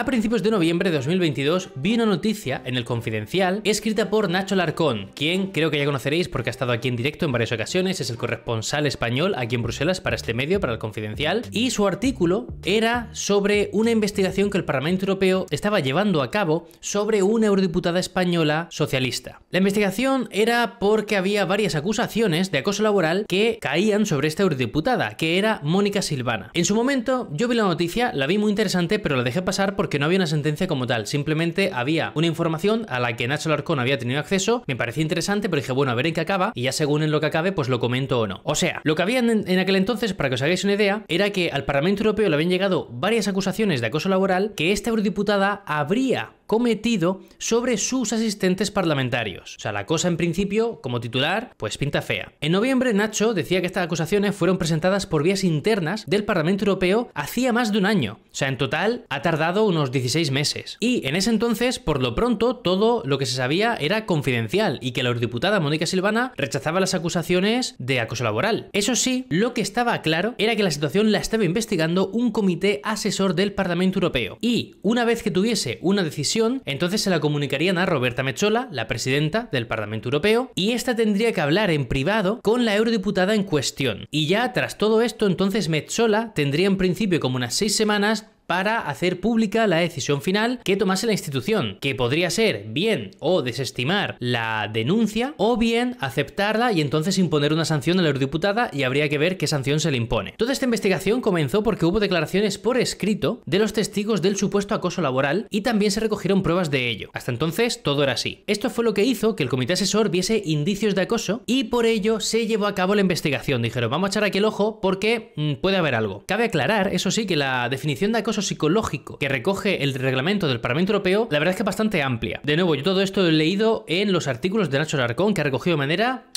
A principios de noviembre de 2022 vi una noticia en el Confidencial escrita por Nacho Larcón, quien creo que ya conoceréis porque ha estado aquí en directo en varias ocasiones, es el corresponsal español aquí en Bruselas para este medio, para el Confidencial, y su artículo era sobre una investigación que el Parlamento Europeo estaba llevando a cabo sobre una eurodiputada española socialista. La investigación era porque había varias acusaciones de acoso laboral que caían sobre esta eurodiputada, que era Mónica Silvana. En su momento yo vi la noticia, la vi muy interesante, pero la dejé pasar porque que no había una sentencia como tal, simplemente había una información a la que Nacho Larcón había tenido acceso, me parecía interesante, pero dije, bueno, a ver en qué acaba, y ya según en lo que acabe, pues lo comento o no. O sea, lo que había en aquel entonces, para que os hagáis una idea, era que al Parlamento Europeo le habían llegado varias acusaciones de acoso laboral que esta eurodiputada habría cometido sobre sus asistentes parlamentarios. O sea, la cosa en principio, como titular, pues pinta fea. En noviembre, Nacho decía que estas acusaciones fueron presentadas por vías internas del Parlamento Europeo hacía más de un año. O sea, en total ha tardado unos 16 meses. Y en ese entonces, por lo pronto, todo lo que se sabía era confidencial y que la eurodiputada Mónica Silvana rechazaba las acusaciones de acoso laboral. Eso sí, lo que estaba claro era que la situación la estaba investigando un comité asesor del Parlamento Europeo. Y una vez que tuviese una decisión entonces se la comunicarían a Roberta Mechola, la presidenta del Parlamento Europeo, y esta tendría que hablar en privado con la eurodiputada en cuestión. Y ya tras todo esto, entonces Mechola tendría en principio como unas seis semanas para hacer pública la decisión final que tomase la institución, que podría ser bien o desestimar la denuncia o bien aceptarla y entonces imponer una sanción a la eurodiputada y habría que ver qué sanción se le impone. Toda esta investigación comenzó porque hubo declaraciones por escrito de los testigos del supuesto acoso laboral y también se recogieron pruebas de ello. Hasta entonces todo era así. Esto fue lo que hizo que el comité asesor viese indicios de acoso y por ello se llevó a cabo la investigación. Dijeron, vamos a echar aquí el ojo porque mm, puede haber algo. Cabe aclarar, eso sí, que la definición de acoso psicológico que recoge el reglamento del Parlamento Europeo, la verdad es que es bastante amplia. De nuevo, yo todo esto he leído en los artículos de Nacho Larcón, que ha recogido de manera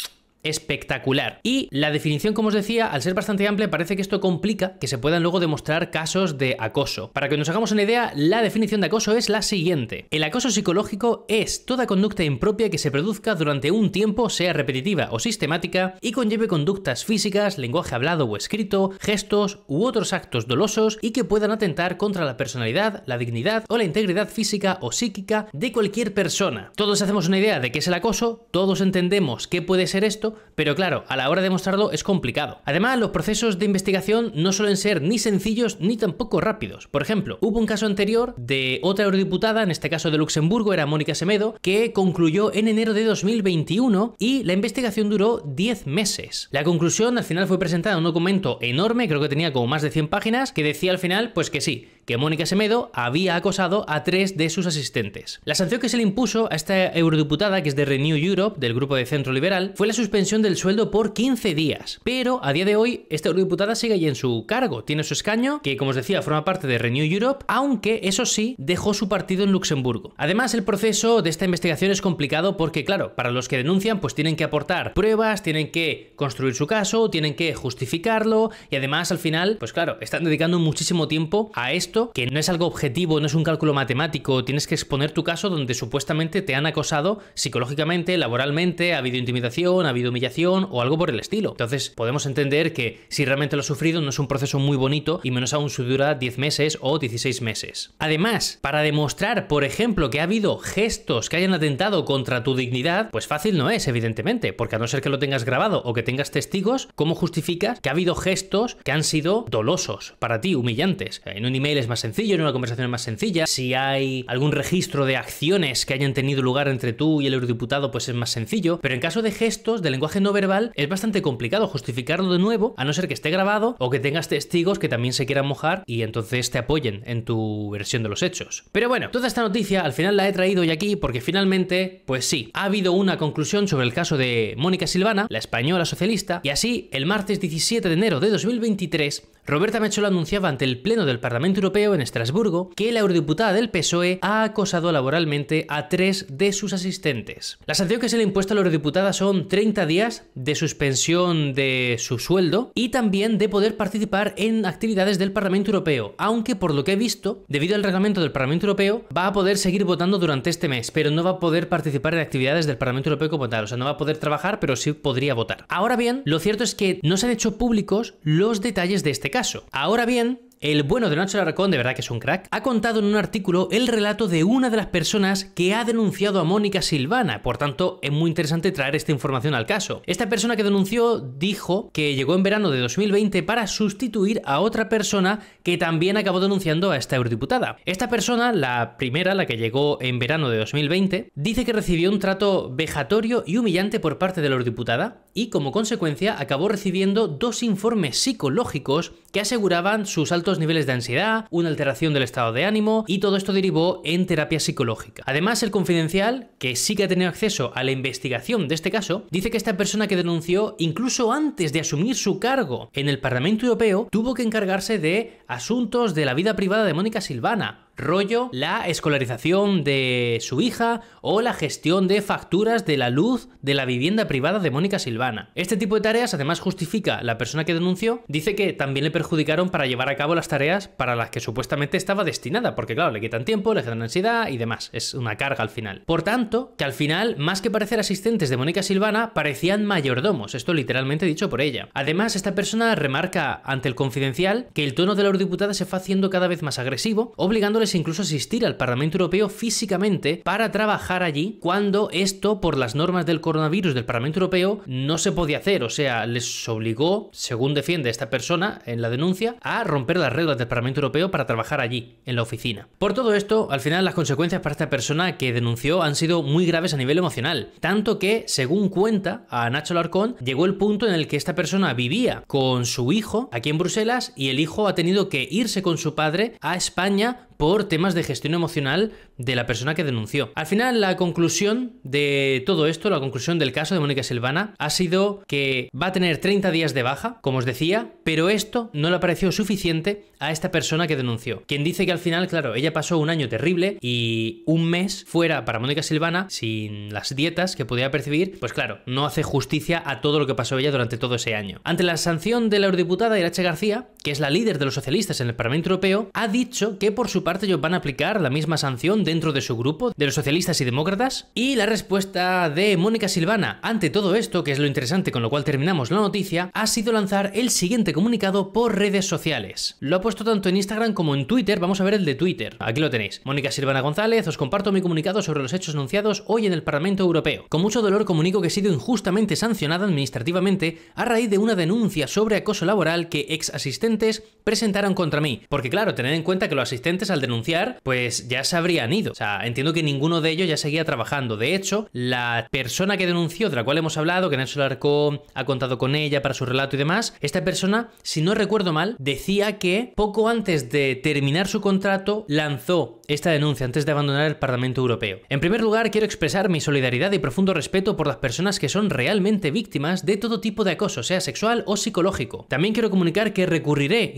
espectacular. Y la definición, como os decía, al ser bastante amplia, parece que esto complica que se puedan luego demostrar casos de acoso. Para que nos hagamos una idea, la definición de acoso es la siguiente. El acoso psicológico es toda conducta impropia que se produzca durante un tiempo, sea repetitiva o sistemática, y conlleve conductas físicas, lenguaje hablado o escrito, gestos u otros actos dolosos y que puedan atentar contra la personalidad, la dignidad o la integridad física o psíquica de cualquier persona. Todos hacemos una idea de qué es el acoso, todos entendemos qué puede ser esto, pero claro, a la hora de mostrarlo es complicado. Además, los procesos de investigación no suelen ser ni sencillos ni tampoco rápidos. Por ejemplo, hubo un caso anterior de otra eurodiputada, en este caso de Luxemburgo, era Mónica Semedo, que concluyó en enero de 2021 y la investigación duró 10 meses. La conclusión al final fue presentada en un documento enorme, creo que tenía como más de 100 páginas, que decía al final pues que sí, que Mónica Semedo había acosado a tres de sus asistentes. La sanción que se le impuso a esta eurodiputada, que es de Renew Europe, del grupo de centro liberal, fue la suspensión del sueldo por 15 días. Pero a día de hoy, esta eurodiputada sigue ahí en su cargo, tiene su escaño, que como os decía, forma parte de Renew Europe, aunque eso sí, dejó su partido en Luxemburgo. Además, el proceso de esta investigación es complicado porque, claro, para los que denuncian, pues tienen que aportar pruebas, tienen que construir su caso, tienen que justificarlo y además al final, pues claro, están dedicando muchísimo tiempo a esto que no es algo objetivo, no es un cálculo matemático, tienes que exponer tu caso donde supuestamente te han acosado psicológicamente, laboralmente, ha habido intimidación, ha habido humillación o algo por el estilo. Entonces podemos entender que si realmente lo has sufrido no es un proceso muy bonito y menos aún si dura 10 meses o 16 meses. Además, para demostrar, por ejemplo, que ha habido gestos que hayan atentado contra tu dignidad, pues fácil no es, evidentemente, porque a no ser que lo tengas grabado o que tengas testigos, ¿cómo justificas que ha habido gestos que han sido dolosos para ti, humillantes? En un email es más sencillo, en una conversación es más sencilla. Si hay algún registro de acciones que hayan tenido lugar entre tú y el eurodiputado, pues es más sencillo. Pero en caso de gestos, de lenguaje no verbal, es bastante complicado justificarlo de nuevo, a no ser que esté grabado o que tengas testigos que también se quieran mojar y entonces te apoyen en tu versión de los hechos. Pero bueno, toda esta noticia al final la he traído hoy aquí porque finalmente, pues sí, ha habido una conclusión sobre el caso de Mónica Silvana, la española socialista, y así el martes 17 de enero de 2023 Roberta Metsola anunciaba ante el Pleno del Parlamento Europeo en Estrasburgo que la eurodiputada del PSOE ha acosado laboralmente a tres de sus asistentes. La sanción que se le impuesta a la eurodiputada son 30 días de suspensión de su sueldo y también de poder participar en actividades del Parlamento Europeo, aunque por lo que he visto, debido al reglamento del Parlamento Europeo, va a poder seguir votando durante este mes, pero no va a poder participar en actividades del Parlamento Europeo como tal, o sea, no va a poder trabajar, pero sí podría votar. Ahora bien, lo cierto es que no se han hecho públicos los detalles de este caso. Ahora bien, el bueno de Nacho Alarcón, de verdad que es un crack, ha contado en un artículo el relato de una de las personas que ha denunciado a Mónica Silvana, por tanto es muy interesante traer esta información al caso. Esta persona que denunció dijo que llegó en verano de 2020 para sustituir a otra persona que también acabó denunciando a esta eurodiputada. Esta persona, la primera, la que llegó en verano de 2020, dice que recibió un trato vejatorio y humillante por parte de la eurodiputada y como consecuencia acabó recibiendo dos informes psicológicos que aseguraban sus altos niveles de ansiedad, una alteración del estado de ánimo y todo esto derivó en terapia psicológica. Además, el confidencial, que sí que ha tenido acceso a la investigación de este caso, dice que esta persona que denunció, incluso antes de asumir su cargo en el Parlamento Europeo, tuvo que encargarse de asuntos de la vida privada de Mónica Silvana, rollo la escolarización de su hija o la gestión de facturas de la luz de la vivienda privada de Mónica Silvana. Este tipo de tareas además justifica la persona que denunció, dice que también le perjudicaron para llevar a cabo las tareas para las que supuestamente estaba destinada, porque claro, le quitan tiempo, le generan ansiedad y demás, es una carga al final. Por tanto, que al final, más que parecer asistentes de Mónica Silvana, parecían mayordomos, esto literalmente dicho por ella. Además, esta persona remarca ante el confidencial que el tono de la eurodiputada se fue haciendo cada vez más agresivo, obligándole incluso asistir al Parlamento Europeo físicamente para trabajar allí cuando esto por las normas del coronavirus del Parlamento Europeo no se podía hacer. O sea, les obligó, según defiende esta persona en la denuncia, a romper las reglas del Parlamento Europeo para trabajar allí, en la oficina. Por todo esto, al final las consecuencias para esta persona que denunció han sido muy graves a nivel emocional. Tanto que, según cuenta a Nacho Larcón, llegó el punto en el que esta persona vivía con su hijo aquí en Bruselas y el hijo ha tenido que irse con su padre a España por temas de gestión emocional de la persona que denunció. Al final, la conclusión de todo esto, la conclusión del caso de Mónica Silvana, ha sido que va a tener 30 días de baja, como os decía, pero esto no le pareció suficiente a esta persona que denunció. Quien dice que al final, claro, ella pasó un año terrible y un mes fuera para Mónica Silvana sin las dietas que podía percibir, pues claro, no hace justicia a todo lo que pasó ella durante todo ese año. Ante la sanción de la eurodiputada Irache García, que es la líder de los socialistas en el Parlamento Europeo, ha dicho que por su parte ellos van a aplicar la misma sanción dentro de su grupo, de los socialistas y demócratas? Y la respuesta de Mónica Silvana ante todo esto, que es lo interesante con lo cual terminamos la noticia, ha sido lanzar el siguiente comunicado por redes sociales. Lo ha puesto tanto en Instagram como en Twitter, vamos a ver el de Twitter. Aquí lo tenéis. Mónica Silvana González, os comparto mi comunicado sobre los hechos anunciados hoy en el Parlamento Europeo. Con mucho dolor comunico que he sido injustamente sancionada administrativamente a raíz de una denuncia sobre acoso laboral que ex asistentes presentaron contra mí. Porque claro, tened en cuenta que los asistentes al denunciar, pues ya se habrían ido. O sea, entiendo que ninguno de ellos ya seguía trabajando. De hecho, la persona que denunció, de la cual hemos hablado, que Nelson Larcón ha contado con ella para su relato y demás, esta persona, si no recuerdo mal, decía que poco antes de terminar su contrato, lanzó esta denuncia antes de abandonar el Parlamento Europeo. En primer lugar, quiero expresar mi solidaridad y profundo respeto por las personas que son realmente víctimas de todo tipo de acoso, sea sexual o psicológico. También quiero comunicar que recurriré,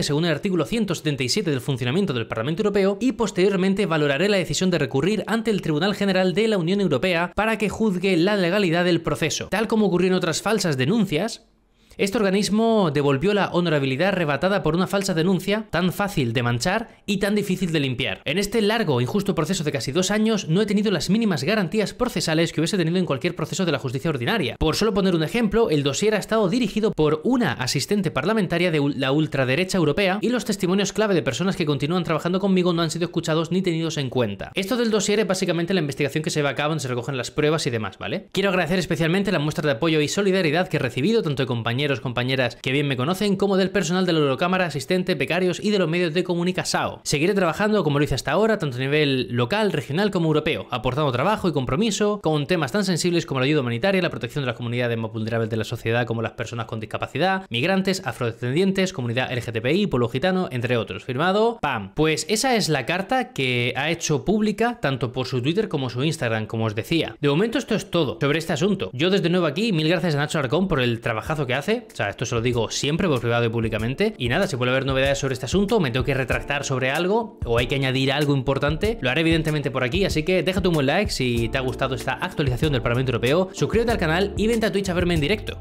según el artículo 177 del funcionamiento del Parlamento Europeo y posteriormente valoraré la decisión de recurrir ante el Tribunal General de la Unión Europea para que juzgue la legalidad del proceso. Tal como ocurrió en otras falsas denuncias, este organismo devolvió la honorabilidad arrebatada por una falsa denuncia tan fácil de manchar y tan difícil de limpiar. En este largo e injusto proceso de casi dos años no he tenido las mínimas garantías procesales que hubiese tenido en cualquier proceso de la justicia ordinaria. Por solo poner un ejemplo, el dossier ha estado dirigido por una asistente parlamentaria de la ultraderecha europea y los testimonios clave de personas que continúan trabajando conmigo no han sido escuchados ni tenidos en cuenta. Esto del dossier es básicamente la investigación que se va a cabo, donde se recogen las pruebas y demás, ¿vale? Quiero agradecer especialmente la muestra de apoyo y solidaridad que he recibido tanto de compañeros compañeras que bien me conocen, como del personal de la Eurocámara, asistente, becarios y de los medios de comunicación. Seguiré trabajando como lo hice hasta ahora, tanto a nivel local, regional como europeo, aportando trabajo y compromiso con temas tan sensibles como la ayuda humanitaria, la protección de las comunidades más vulnerables de la sociedad como las personas con discapacidad, migrantes, afrodescendientes, comunidad LGTBI, pueblo gitano, entre otros. Firmado, ¡pam! Pues esa es la carta que ha hecho pública tanto por su Twitter como su Instagram, como os decía. De momento esto es todo sobre este asunto. Yo desde nuevo aquí, mil gracias a Nacho Arcón por el trabajazo que hace, o sea, esto se lo digo siempre por privado y públicamente. Y nada, si puede haber novedades sobre este asunto, me tengo que retractar sobre algo o hay que añadir algo importante, lo haré evidentemente por aquí, así que déjate un buen like si te ha gustado esta actualización del Parlamento Europeo, suscríbete al canal y vente a Twitch a verme en directo.